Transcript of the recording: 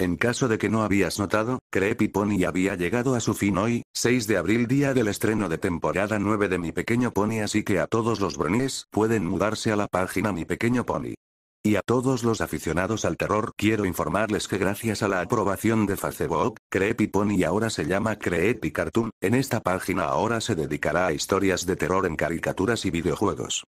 En caso de que no habías notado, Creepy Pony había llegado a su fin hoy, 6 de abril día del estreno de temporada 9 de Mi Pequeño Pony así que a todos los bronies pueden mudarse a la página Mi Pequeño Pony. Y a todos los aficionados al terror quiero informarles que gracias a la aprobación de Facebook, Creepy Pony ahora se llama Creepy Cartoon, en esta página ahora se dedicará a historias de terror en caricaturas y videojuegos.